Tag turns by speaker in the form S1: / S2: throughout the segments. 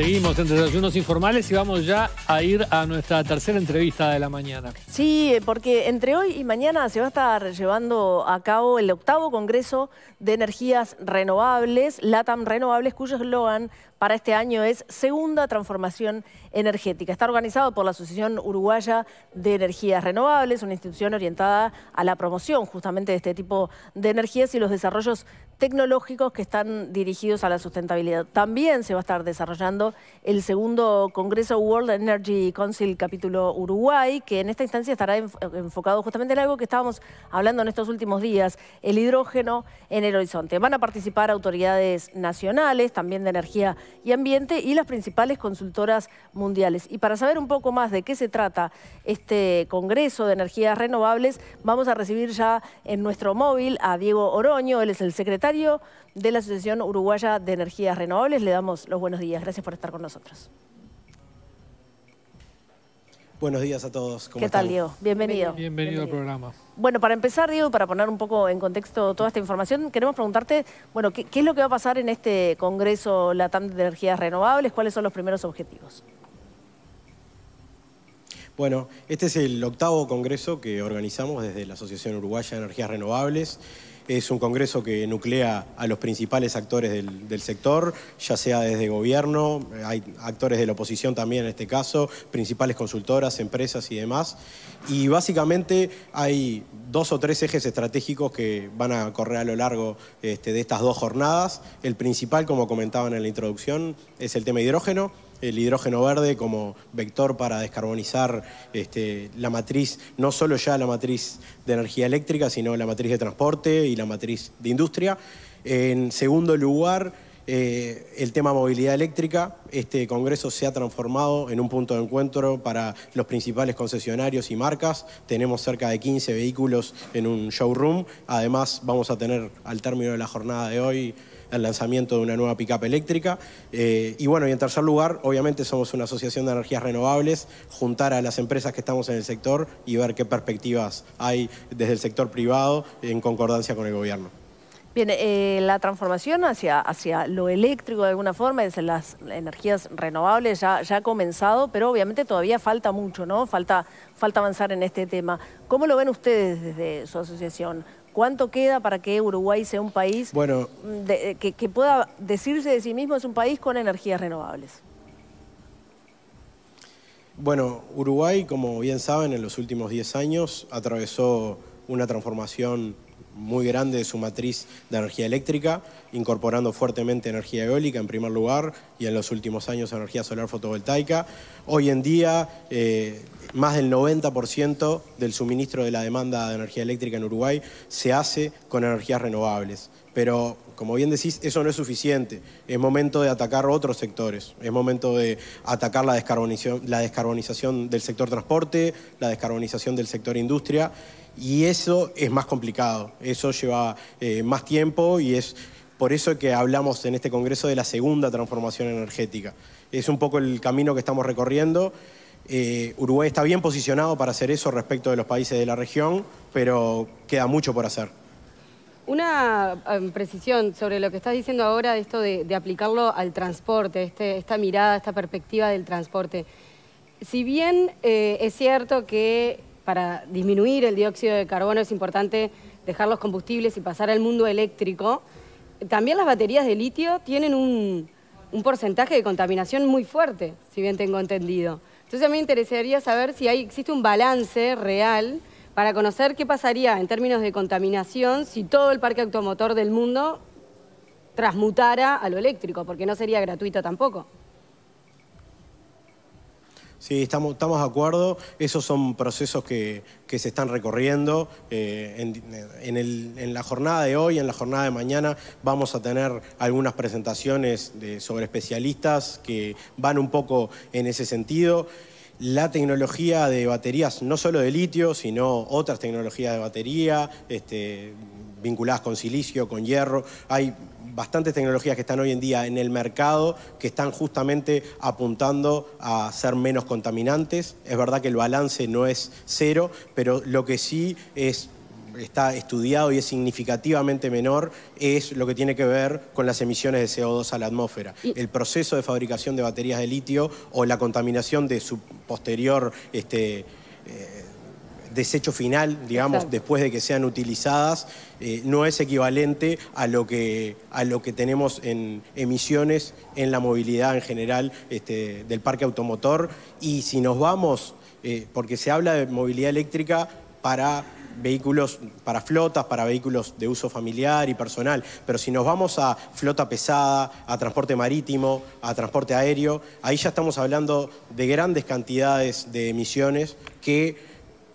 S1: Seguimos los Desayunos Informales y vamos ya a ir a nuestra tercera entrevista de la mañana.
S2: Sí, porque entre hoy y mañana se va a estar llevando a cabo el octavo Congreso de Energías Renovables, LATAM Renovables, cuyo eslogan para este año es Segunda Transformación Energética. Está organizado por la Asociación Uruguaya de Energías Renovables, una institución orientada a la promoción justamente de este tipo de energías y los desarrollos tecnológicos que están dirigidos a la sustentabilidad. También se va a estar desarrollando el segundo Congreso World Energy Council capítulo Uruguay, que en esta instancia estará enfocado justamente en algo que estábamos hablando en estos últimos días, el hidrógeno en el horizonte. Van a participar autoridades nacionales, también de energía y ambiente, y las principales consultoras mundiales. Y para saber un poco más de qué se trata este Congreso de Energías Renovables, vamos a recibir ya en nuestro móvil a Diego Oroño, él es el secretario de la Asociación Uruguaya de Energías Renovables. Le damos los buenos días. Gracias por estar con nosotros.
S1: Buenos días a todos. ¿Qué tal, Diego? Bienvenido. Bienvenido. al programa.
S2: Bueno, para empezar, Diego, para poner un poco en contexto toda esta información, queremos preguntarte, bueno, ¿qué, es lo que va a pasar en este Congreso Latam de Energías Renovables? ¿Cuáles son los primeros objetivos?
S1: Bueno, este es el octavo congreso que organizamos desde la Asociación Uruguaya de Energías Renovables. Es un congreso que nuclea a los principales actores del, sector, ya sea desde gobierno, hay actores de la oposición también en este caso, principales consultoras, empresas y demás. Y básicamente hay dos o tres ejes estratégicos que van a correr a lo largo este, de estas dos jornadas. El principal, como comentaban en la introducción, es el tema hidrógeno el hidrógeno verde como vector para descarbonizar este, la matriz, no solo ya la matriz de energía eléctrica, sino la matriz de transporte y la matriz de industria. En segundo lugar, eh, el tema movilidad eléctrica. Este Congreso se ha transformado en un punto de encuentro para los principales concesionarios y marcas. Tenemos cerca de 15 vehículos en un showroom. Además, vamos a tener al término de la jornada de hoy al lanzamiento de una nueva pickup eléctrica. Eh, y bueno, y en tercer lugar, obviamente somos una asociación de energías renovables, juntar a las empresas que estamos en el sector y ver qué perspectivas hay desde el sector privado en concordancia con el gobierno.
S2: Bien, eh, la transformación hacia, hacia lo eléctrico de alguna forma, desde las energías renovables ya, ya ha comenzado, pero obviamente todavía falta mucho, ¿no? Falta, falta avanzar en este tema. ¿Cómo lo ven ustedes desde su asociación? ¿Cuánto queda para que Uruguay sea un país bueno, mm, eh, que, que, pueda decirse de sí mismo es un país con energías renovables?
S1: Bueno, Uruguay, como bien saben, en los últimos 10 años atravesó una transformación muy grande de su matriz de energía eléctrica, incorporando fuertemente energía eólica en primer lugar y en los últimos años energía solar fotovoltaica. Hoy en día, eh, más del 90% del suministro de la demanda de energía eléctrica en Uruguay se hace con energías renovables. Pero, como bien decís, eso no es suficiente. Es momento de atacar otros sectores. Es momento de atacar la descarbonización, la descarbonización del sector transporte, la descarbonización del sector industria y eso es más complicado, eso lleva eh, más tiempo y es por eso que hablamos en este Congreso de la segunda transformación energética. Es un poco el camino que estamos recorriendo. Eh, Uruguay está bien posicionado para hacer eso respecto de los países de la región, pero queda mucho por hacer.
S3: Una um, precisión sobre lo que estás diciendo ahora, de esto de, aplicarlo al transporte, este, esta mirada, esta perspectiva del transporte. Si bien eh, es cierto que para disminuir el dióxido de carbono es importante dejar los combustibles y pasar al mundo eléctrico. También las baterías de litio tienen un, porcentaje de contaminación muy fuerte, si bien tengo entendido. Entonces a mí me interesaría saber si hay, existe un balance real para conocer qué pasaría en términos de contaminación si todo el parque automotor del mundo transmutara a lo eléctrico, porque no sería gratuito tampoco.
S1: Sí, estamos, estamos de acuerdo. Esos son procesos que, se están recorriendo. Eh, en, la jornada de hoy, en la jornada de mañana, vamos a tener algunas presentaciones de, sobre especialistas que van un poco en ese sentido. La tecnología de baterías, no solo de litio, sino otras tecnologías de batería, este, vinculadas con silicio, con hierro. Hay bastantes tecnologías que están hoy en día en el mercado que están justamente apuntando a ser menos contaminantes. Es verdad que el balance no es cero, pero lo que sí es está estudiado y es significativamente menor es lo que tiene que ver con las emisiones de CO2 a la atmósfera. El proceso de fabricación de baterías de litio o la contaminación de su posterior este, eh, desecho final, digamos, después de que sean utilizadas, eh, no es equivalente a lo que, a lo que tenemos en emisiones en la movilidad en general este, del parque automotor. Y si nos vamos, eh, porque se habla de movilidad eléctrica para vehículos para flotas, para vehículos de uso familiar y personal. Pero si nos vamos a flota pesada, a transporte marítimo, a transporte aéreo, ahí ya estamos hablando de grandes cantidades de emisiones que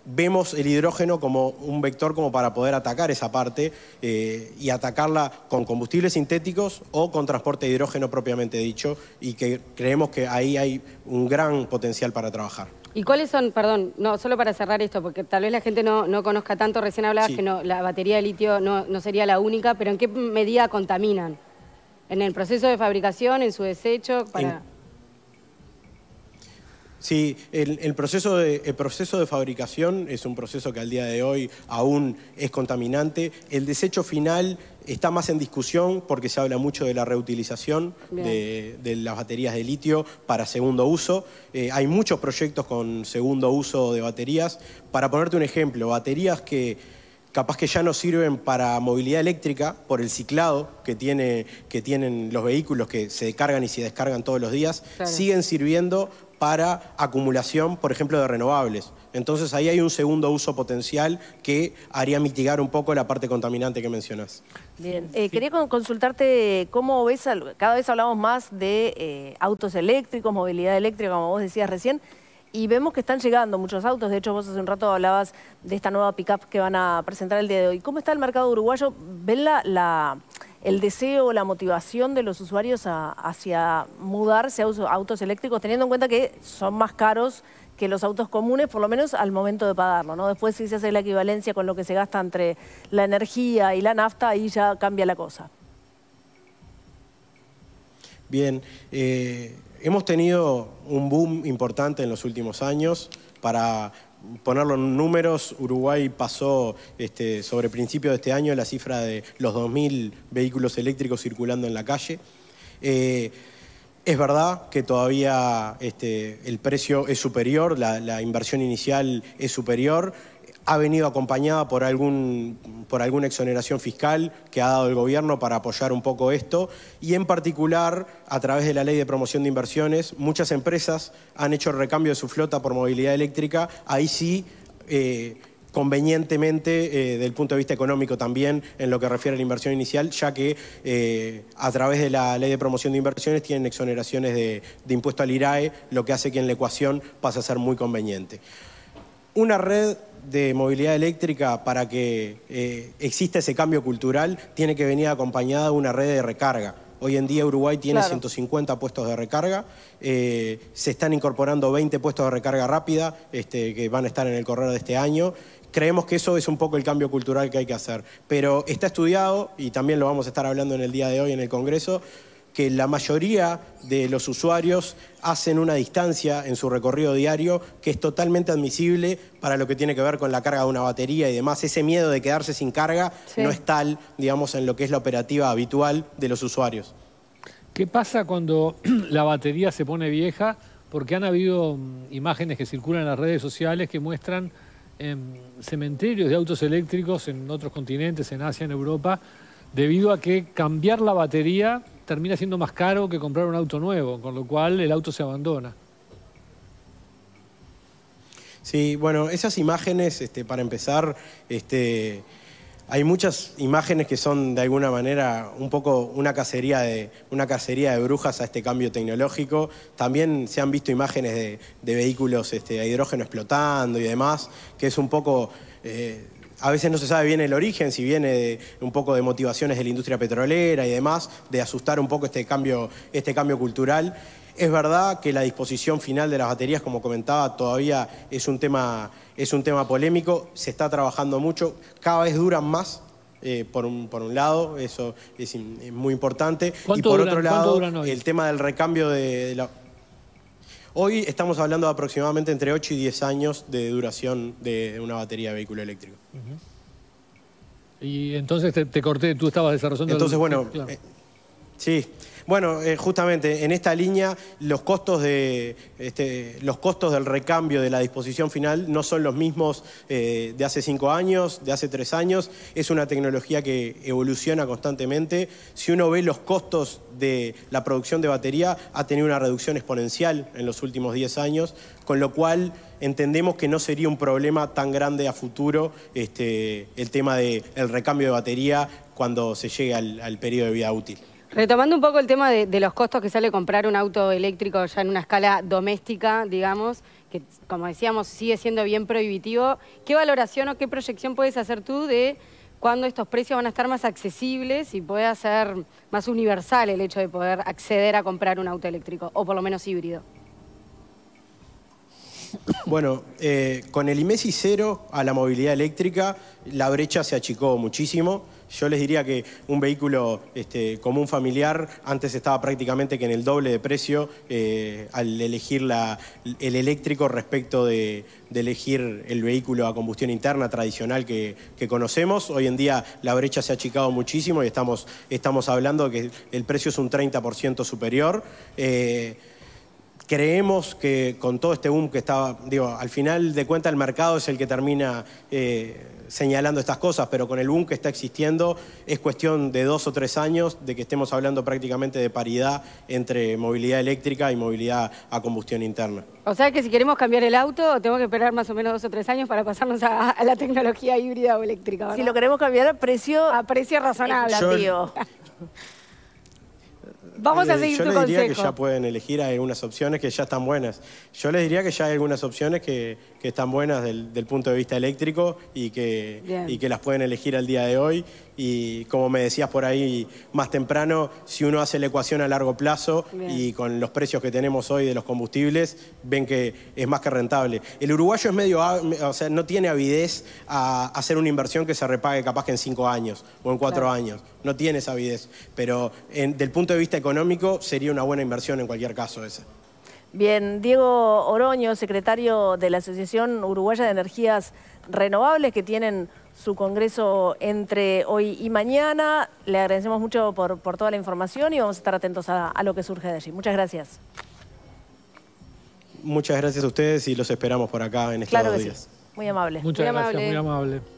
S1: vemos el hidrógeno como un vector como para poder atacar esa parte eh, y atacarla con combustibles sintéticos o con transporte de hidrógeno propiamente dicho y que creemos que ahí hay un gran potencial para trabajar.
S3: ¿Y cuáles son, perdón, no, solo para cerrar esto, porque tal vez la gente no, conozca tanto, recién hablabas que la batería de litio no, no sería la única, pero ¿en qué medida contaminan? ¿En el proceso de fabricación, en su desecho? Para...
S1: Sí, el, proceso de, proceso de fabricación es un proceso que al día de hoy aún es contaminante. El desecho final está más en discusión porque se habla mucho de la reutilización de, las baterías de litio para segundo uso. Eh, hay muchos proyectos con segundo uso de baterías. Para ponerte un ejemplo, baterías que capaz que ya no sirven para movilidad eléctrica por el ciclado que, tiene, que tienen los vehículos que se cargan y se descargan todos los días, siguen sirviendo para acumulación, por ejemplo, de renovables. Entonces ahí hay un segundo uso potencial que haría mitigar un poco la parte contaminante que mencionas.
S2: Bien, eh, quería consultarte cómo ves, cada vez hablamos más de eh, autos eléctricos, movilidad eléctrica, como vos decías recién, y vemos que están llegando muchos autos. De hecho, vos hace un rato hablabas de esta nueva pickup que van a presentar el día de hoy. ¿Cómo está el mercado uruguayo? ¿Ven la el deseo o la motivación de los usuarios hacia mudarse a autos eléctricos, teniendo en cuenta que son más caros que los autos comunes, por lo menos al momento de pagarlo, ¿no? Después si se hace la equivalencia con lo que se gasta entre la energía y la nafta, ahí ya cambia la cosa.
S1: Bien, eh, hemos tenido un boom importante en los últimos años para ponerlo en números, Uruguay pasó este, sobre principio de este año la cifra de los 2.000 vehículos eléctricos circulando en la calle. Eh, es verdad que todavía este, el precio es superior, la inversión inicial es superior, ha venido acompañada por, algún, por alguna exoneración fiscal que ha dado el gobierno para apoyar un poco esto. Y en particular, a través de la ley de promoción de inversiones, muchas empresas han hecho recambio de su flota por movilidad eléctrica. Ahí sí... Eh, convenientemente eh, del punto de vista económico también en lo que refiere a la inversión inicial, ya que eh, a través de la ley de promoción de inversiones tienen exoneraciones de, de impuesto al IRAE, lo que hace que en la ecuación pase a ser muy conveniente. Una red de movilidad eléctrica para que eh, exista ese cambio cultural tiene que venir acompañada de una red de recarga. Hoy en día Uruguay tiene 150 puestos de recarga, eh, se están incorporando 20 puestos de recarga rápida este, que van a estar en el correo de este año. Creemos que eso es un poco el cambio cultural que hay que hacer, pero está estudiado y también lo vamos a estar hablando en el día de hoy en el Congreso que la mayoría de los usuarios hacen una distancia en su recorrido diario que es totalmente admisible para lo que tiene que ver con la carga de una batería y demás. Ese miedo de quedarse sin carga no es tal, digamos, en lo que es la operativa habitual de los usuarios. ¿Qué pasa cuando la batería se pone vieja? Porque han habido mm, imágenes que circulan en las redes sociales que muestran em, cementerios de autos eléctricos en otros continentes, en Asia, en Europa, debido a que cambiar la batería termina siendo más caro que comprar un auto nuevo, con lo cual el auto se abandona. Sí, bueno, esas imágenes, este, para empezar, este, hay muchas imágenes que son de alguna manera un poco una cacería de, una cacería de brujas a este cambio tecnológico. También se han visto imágenes de, vehículos este, a hidrógeno explotando y demás, que es un poco... Eh, a veces no se sabe bien el origen, si viene un poco de motivaciones de la industria petrolera y demás, de asustar un poco este cambio, este cambio cultural. Es verdad que la disposición final de las baterías, como comentaba, todavía es un tema, es un tema polémico, se está trabajando mucho, cada vez duran más. Eh, por, un, por un lado, eso es, muy importante. Y por otro lado, el tema del recambio de, de la, Hoy estamos hablando de aproximadamente entre 8 y 10 años de duración de una batería de vehículo eléctrico. Y entonces te, corté, tú estabas desarrollando... Entonces, bueno, eh, sí. Bueno, eh, justamente en esta línea este, los costos, del recambio de la disposición final no son los mismos eh, de hace cinco años, de hace tres años. Es una tecnología que evoluciona constantemente. Si uno ve los costos de la producción de batería, ha tenido una reducción exponencial en los últimos diez años, con lo cual entendemos que no sería un problema tan grande a futuro este, el tema del recambio de batería cuando se llegue al periodo de vida útil.
S3: Retomando un poco el tema de, los costos que sale comprar un auto eléctrico ya en una escala doméstica, digamos, que como decíamos sigue siendo bien prohibitivo, ¿qué valoración o qué proyección puedes hacer tú de cuándo estos precios van a estar más accesibles y pueda ser más universal el hecho de poder acceder a comprar un auto eléctrico o por lo menos híbrido?
S1: Bueno, eh, con el IMESI cero a la movilidad eléctrica, la brecha se achicó muchísimo yo les diría que un vehículo este, común familiar antes estaba prácticamente que en el doble de precio eh, al elegir la, el eléctrico respecto de, elegir el vehículo a combustión interna tradicional que, conocemos. Hoy en día la brecha se ha achicado muchísimo y estamos, estamos hablando de que el precio es un 30% superior. Eh, creemos que con todo este boom que estaba, digo, al final de cuentas el mercado es el que termina eh, señalando estas cosas, pero con el boom que está existiendo es cuestión de dos o tres años de que estemos hablando prácticamente de paridad entre movilidad eléctrica y movilidad a combustión interna.
S3: O sea que si queremos cambiar el auto, tengo que esperar más o menos dos o tres años para pasarnos a, la tecnología híbrida o eléctrica. Si lo queremos cambiar a precio... A razonable, tío. Vamos a seguir Yo les diría que ya
S1: pueden elegir, algunas opciones que ya están buenas. Yo les diría que ya hay algunas opciones que, están buenas del, del, punto de vista eléctrico y que, y que las pueden elegir al día de hoy y como me decías por ahí más temprano, si uno hace la ecuación a largo plazo y con los precios que tenemos hoy de los combustibles, ven que es más que rentable. El uruguayo es medio, o sea, no tiene avidez a hacer una inversión que se repague capaz que en cinco años o en cuatro años. No tiene esa avidez, pero desde del punto de vista económico sería una buena inversión en cualquier caso esa.
S2: Bien, Diego Oroño, secretario de la Asociación Uruguaya de Energías Renovables, que tienen su congreso entre hoy y mañana. Le agradecemos mucho por, toda la información y vamos a estar atentos a, lo que surge de allí. Muchas gracias.
S1: Muchas gracias a ustedes y los esperamos por acá en estos claro
S2: Muy amable. Muchas gracias, muy amable.